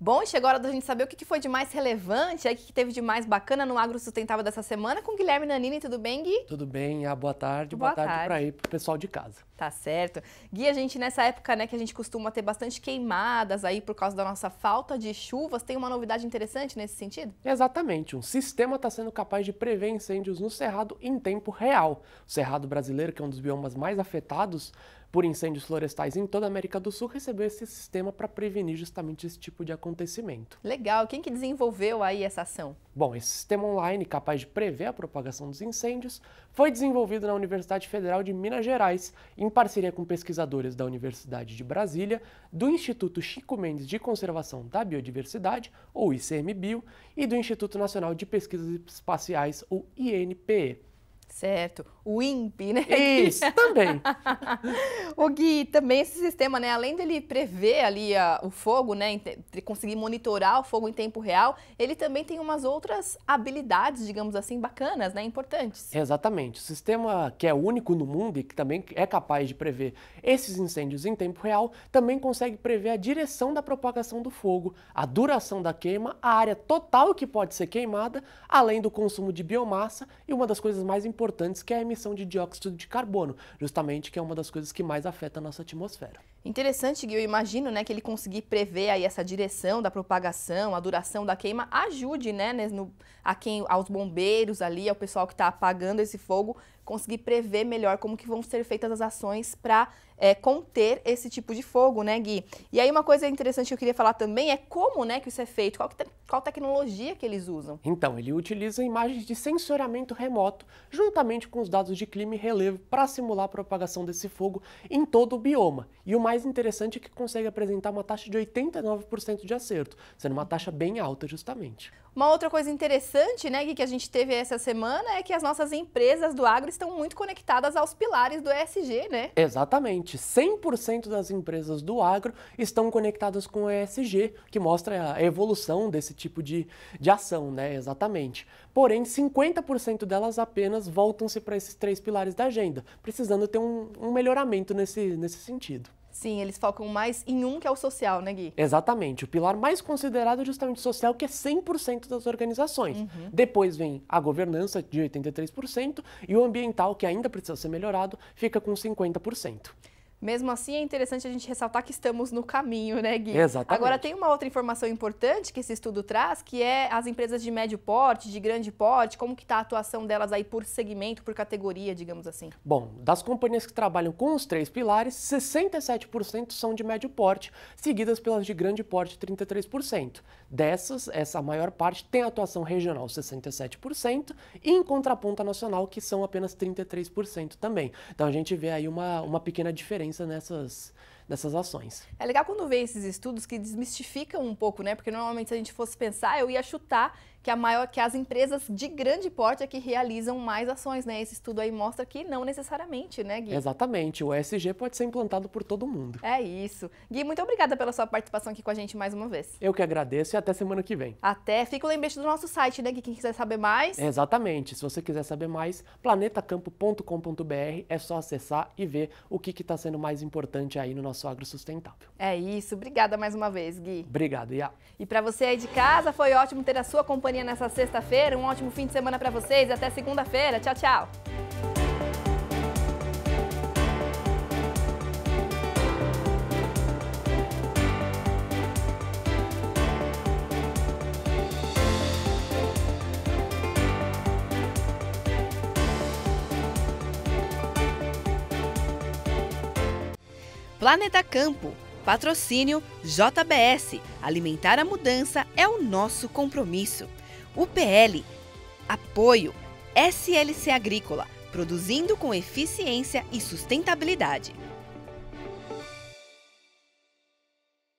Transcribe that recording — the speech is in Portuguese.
Bom, chegou a hora da gente saber o que foi de mais relevante, o que teve de mais bacana no Agro Sustentável dessa semana com Guilherme Nanini. Tudo bem, Gui? Tudo bem, ah, boa tarde. Boa, boa tarde, tarde. para aí, para o pessoal de casa. Tá certo. Gui, a gente nessa época né, que a gente costuma ter bastante queimadas aí por causa da nossa falta de chuvas, tem uma novidade interessante nesse sentido? Exatamente. Um sistema está sendo capaz de prever incêndios no Cerrado em tempo real. O Cerrado brasileiro, que é um dos biomas mais afetados, por incêndios florestais em toda a América do Sul, recebeu esse sistema para prevenir justamente esse tipo de acontecimento. Legal. Quem que desenvolveu aí essa ação? Bom, esse sistema online capaz de prever a propagação dos incêndios foi desenvolvido na Universidade Federal de Minas Gerais, em parceria com pesquisadores da Universidade de Brasília, do Instituto Chico Mendes de Conservação da Biodiversidade, ou ICMBio, e do Instituto Nacional de Pesquisas Espaciais, o INPE. Certo o INPE, né? Isso, também. o Gui, também esse sistema, né? Além dele prever ali a, o fogo, né? Conseguir monitorar o fogo em tempo real, ele também tem umas outras habilidades, digamos assim, bacanas, né? Importantes. Exatamente. O sistema que é único no mundo e que também é capaz de prever esses incêndios em tempo real, também consegue prever a direção da propagação do fogo, a duração da queima, a área total que pode ser queimada, além do consumo de biomassa e uma das coisas mais importantes que é a emissão emissão de dióxido de carbono, justamente que é uma das coisas que mais afeta a nossa atmosfera. Interessante, Gui, eu imagino né, que ele conseguir prever aí essa direção da propagação, a duração da queima, ajude né, no, a quem, aos bombeiros ali, ao pessoal que está apagando esse fogo, conseguir prever melhor como que vão ser feitas as ações para é, eh, conter esse tipo de fogo, né, Gui? E aí uma coisa interessante que eu queria falar também é como né, que isso é feito, qual, te qual tecnologia que eles usam. Então, ele utiliza imagens de sensoramento remoto, juntamente com os dados de clima e relevo, para simular a propagação desse fogo em todo o bioma. E uma mais interessante é que consegue apresentar uma taxa de 89% de acerto, sendo uma taxa bem alta justamente. Uma outra coisa interessante, né, Gui, que a gente teve essa semana é que as nossas empresas do agro estão muito conectadas aos pilares do ESG, né? Exatamente. 100% das empresas do agro estão conectadas com o ESG, que mostra a evolução desse tipo de, de ação, né? Exatamente. Porém, 50% delas apenas voltam-se para esses três pilares da agenda, precisando ter um, um melhoramento nesse, nesse sentido. Sim, eles focam mais em um que é o social, né, Gui? Exatamente. O pilar mais considerado é justamente o social, que é 100% das organizações. Uhum. Depois vem a governança, de 83%, e o ambiental, que ainda precisa ser melhorado, fica com 50%. Mesmo assim, é interessante a gente ressaltar que estamos no caminho, né, Gui? Exatamente. Agora, tem uma outra informação importante que esse estudo traz, que é as empresas de médio porte, de grande porte, como que está a atuação delas aí por segmento, por categoria, digamos assim? Bom, das companhias que trabalham com os três pilares, 67% são de médio porte, seguidas pelas de grande porte, 33%. Dessas, essa maior parte tem atuação regional, 67%, e em contraponta nacional, que são apenas 33% também. Então, a gente vê aí uma, uma pequena diferença pensa nessas dessas ações. É legal quando vê esses estudos que desmistificam um pouco, né? Porque normalmente se a gente fosse pensar, eu ia chutar que, a maior, que as empresas de grande porte é que realizam mais ações, né? Esse estudo aí mostra que não necessariamente, né, Gui? Exatamente. O ESG pode ser implantado por todo mundo. É isso. Gui, muito obrigada pela sua participação aqui com a gente mais uma vez. Eu que agradeço e até semana que vem. Até. Fica o lembrete do nosso site, né, Gui? Quem quiser saber mais. exatamente. Se você quiser saber mais, planetacampo.com.br é só acessar e ver o que está sendo mais importante aí no nosso espaço É isso. Obrigada mais uma vez, Gui. Obrigado, Iá. E para você aí de casa, foi ótimo ter a sua companhia nessa sexta-feira. Um ótimo fim de semana para vocês. Até segunda-feira. Tchau, tchau. Planeta Campo. Patrocínio JBS. Alimentar a mudança é o nosso compromisso. UPL. Apoio. SLC Agrícola. Produzindo com eficiência e sustentabilidade.